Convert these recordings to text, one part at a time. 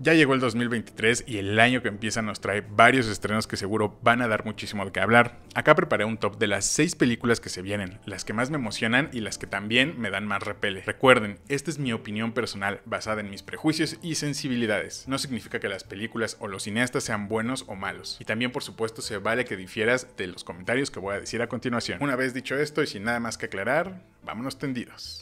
Ya llegó el 2023 y el año que empieza nos trae varios estrenos que seguro van a dar muchísimo de qué hablar. Acá preparé un top de las 6 películas que se vienen, las que más me emocionan y las que también me dan más repele. Recuerden, esta es mi opinión personal basada en mis prejuicios y sensibilidades. No significa que las películas o los cineastas sean buenos o malos. Y también por supuesto se vale que difieras de los comentarios que voy a decir a continuación. Una vez dicho esto y sin nada más que aclarar, vámonos tendidos.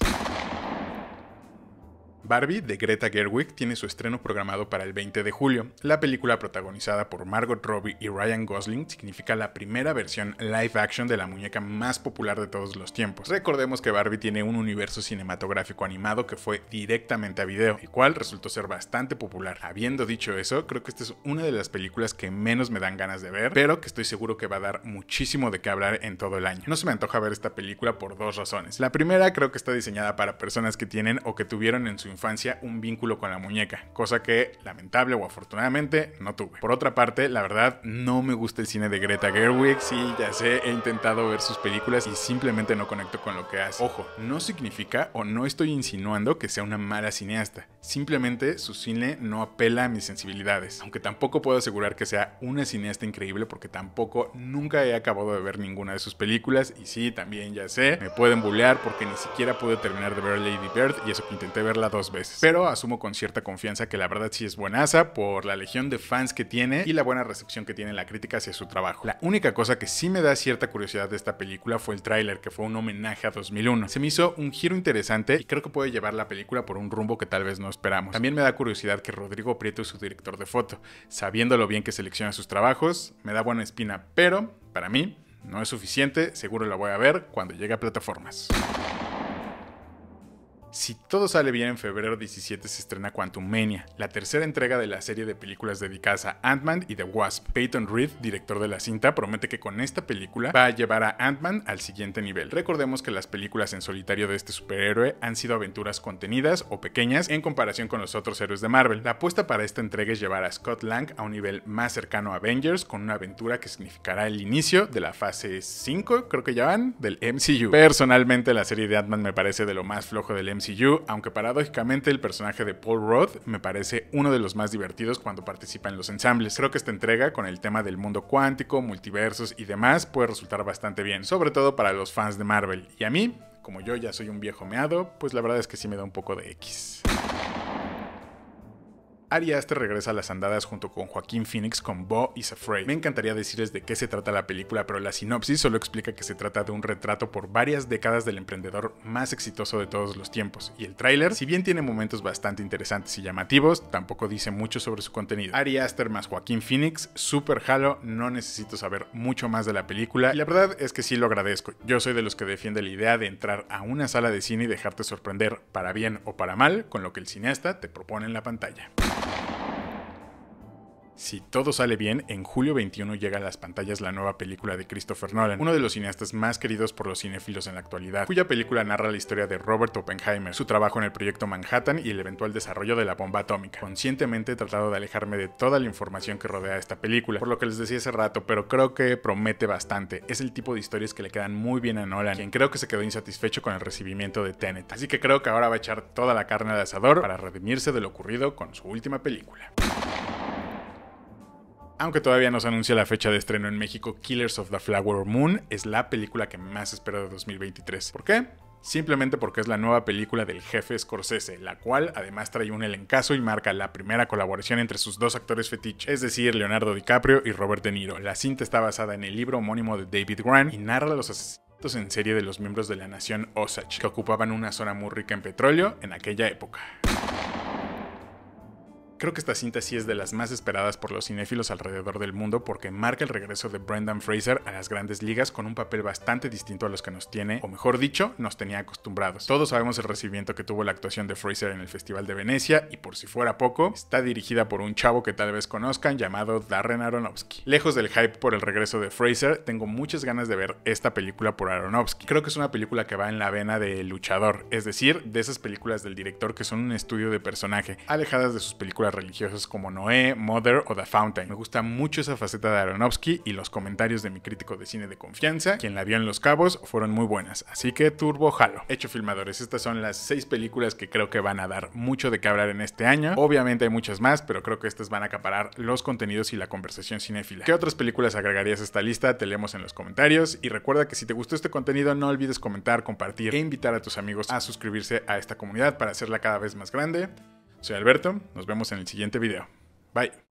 Barbie de Greta Gerwig tiene su estreno programado para el 20 de julio. La película protagonizada por Margot Robbie y Ryan Gosling significa la primera versión live action de la muñeca más popular de todos los tiempos. Recordemos que Barbie tiene un universo cinematográfico animado que fue directamente a video, el cual resultó ser bastante popular. Habiendo dicho eso, creo que esta es una de las películas que menos me dan ganas de ver, pero que estoy seguro que va a dar muchísimo de qué hablar en todo el año. No se me antoja ver esta película por dos razones. La primera creo que está diseñada para personas que tienen o que tuvieron en su un vínculo con la muñeca, cosa que lamentable o afortunadamente no tuve. Por otra parte, la verdad no me gusta el cine de Greta Gerwig, sí, ya sé, he intentado ver sus películas y simplemente no conecto con lo que hace. Ojo, no significa o no estoy insinuando que sea una mala cineasta, simplemente su cine no apela a mis sensibilidades, aunque tampoco puedo asegurar que sea una cineasta increíble porque tampoco nunca he acabado de ver ninguna de sus películas y sí, también ya sé, me pueden bulear porque ni siquiera pude terminar de ver Lady Bird y eso que intenté verla dos veces. Pero asumo con cierta confianza que la verdad sí es buenaza por la legión de fans que tiene y la buena recepción que tiene la crítica hacia su trabajo. La única cosa que sí me da cierta curiosidad de esta película fue el tráiler, que fue un homenaje a 2001. Se me hizo un giro interesante y creo que puede llevar la película por un rumbo que tal vez no esperamos. También me da curiosidad que Rodrigo Prieto es su director de foto. Sabiendo lo bien que selecciona sus trabajos, me da buena espina, pero para mí no es suficiente, seguro la voy a ver cuando llegue a plataformas. Si todo sale bien, en febrero 17 se estrena Quantum Mania, la tercera entrega de la serie de películas dedicadas a Ant-Man y The Wasp. Peyton Reed, director de la cinta, promete que con esta película va a llevar a Ant-Man al siguiente nivel. Recordemos que las películas en solitario de este superhéroe han sido aventuras contenidas o pequeñas en comparación con los otros héroes de Marvel. La apuesta para esta entrega es llevar a Scott Lang a un nivel más cercano a Avengers con una aventura que significará el inicio de la fase 5, creo que ya van, del MCU. Personalmente la serie de Ant-Man me parece de lo más flojo del MCU aunque paradójicamente el personaje de Paul Roth me parece uno de los más divertidos cuando participa en los ensambles. Creo que esta entrega con el tema del mundo cuántico, multiversos y demás puede resultar bastante bien, sobre todo para los fans de Marvel. Y a mí, como yo ya soy un viejo meado, pues la verdad es que sí me da un poco de X. Ari Aster regresa a las andadas junto con Joaquín Phoenix con Bo Is Afraid. Me encantaría decirles de qué se trata la película, pero la sinopsis solo explica que se trata de un retrato por varias décadas del emprendedor más exitoso de todos los tiempos, y el tráiler, si bien tiene momentos bastante interesantes y llamativos, tampoco dice mucho sobre su contenido. Ari Aster más Joaquín Phoenix, super halo, no necesito saber mucho más de la película, y la verdad es que sí lo agradezco. Yo soy de los que defiende la idea de entrar a una sala de cine y dejarte sorprender, para bien o para mal, con lo que el cineasta te propone en la pantalla. Si todo sale bien, en julio 21 llega a las pantallas la nueva película de Christopher Nolan, uno de los cineastas más queridos por los cinéfilos en la actualidad, cuya película narra la historia de Robert Oppenheimer, su trabajo en el proyecto Manhattan y el eventual desarrollo de la bomba atómica. Conscientemente he tratado de alejarme de toda la información que rodea esta película, por lo que les decía hace rato, pero creo que promete bastante. Es el tipo de historias que le quedan muy bien a Nolan, quien creo que se quedó insatisfecho con el recibimiento de Tenet. Así que creo que ahora va a echar toda la carne al asador para redimirse de lo ocurrido con su última película. Aunque todavía no se anuncia la fecha de estreno en México, Killers of the Flower Moon es la película que más espero de 2023. ¿Por qué? Simplemente porque es la nueva película del jefe Scorsese, la cual además trae un elencazo y marca la primera colaboración entre sus dos actores fetiche, es decir, Leonardo DiCaprio y Robert De Niro. La cinta está basada en el libro homónimo de David Grant y narra los asesinatos en serie de los miembros de la nación Osage, que ocupaban una zona muy rica en petróleo en aquella época. Creo que esta cinta sí es de las más esperadas por los cinéfilos alrededor del mundo porque marca el regreso de Brendan Fraser a las grandes ligas con un papel bastante distinto a los que nos tiene, o mejor dicho, nos tenía acostumbrados. Todos sabemos el recibimiento que tuvo la actuación de Fraser en el Festival de Venecia y por si fuera poco, está dirigida por un chavo que tal vez conozcan llamado Darren Aronofsky. Lejos del hype por el regreso de Fraser, tengo muchas ganas de ver esta película por Aronofsky. Creo que es una película que va en la vena de luchador, es decir, de esas películas del director que son un estudio de personaje, alejadas de sus películas religiosas como Noé, Mother o The Fountain. Me gusta mucho esa faceta de Aronofsky y los comentarios de mi crítico de cine de confianza, quien la vio en Los Cabos, fueron muy buenas. Así que turbo jalo. Hecho filmadores, estas son las seis películas que creo que van a dar mucho de qué hablar en este año. Obviamente hay muchas más, pero creo que estas van a acaparar los contenidos y la conversación cinéfila. ¿Qué otras películas agregarías a esta lista? Te leemos en los comentarios y recuerda que si te gustó este contenido no olvides comentar, compartir e invitar a tus amigos a suscribirse a esta comunidad para hacerla cada vez más grande. Soy Alberto, nos vemos en el siguiente video. Bye.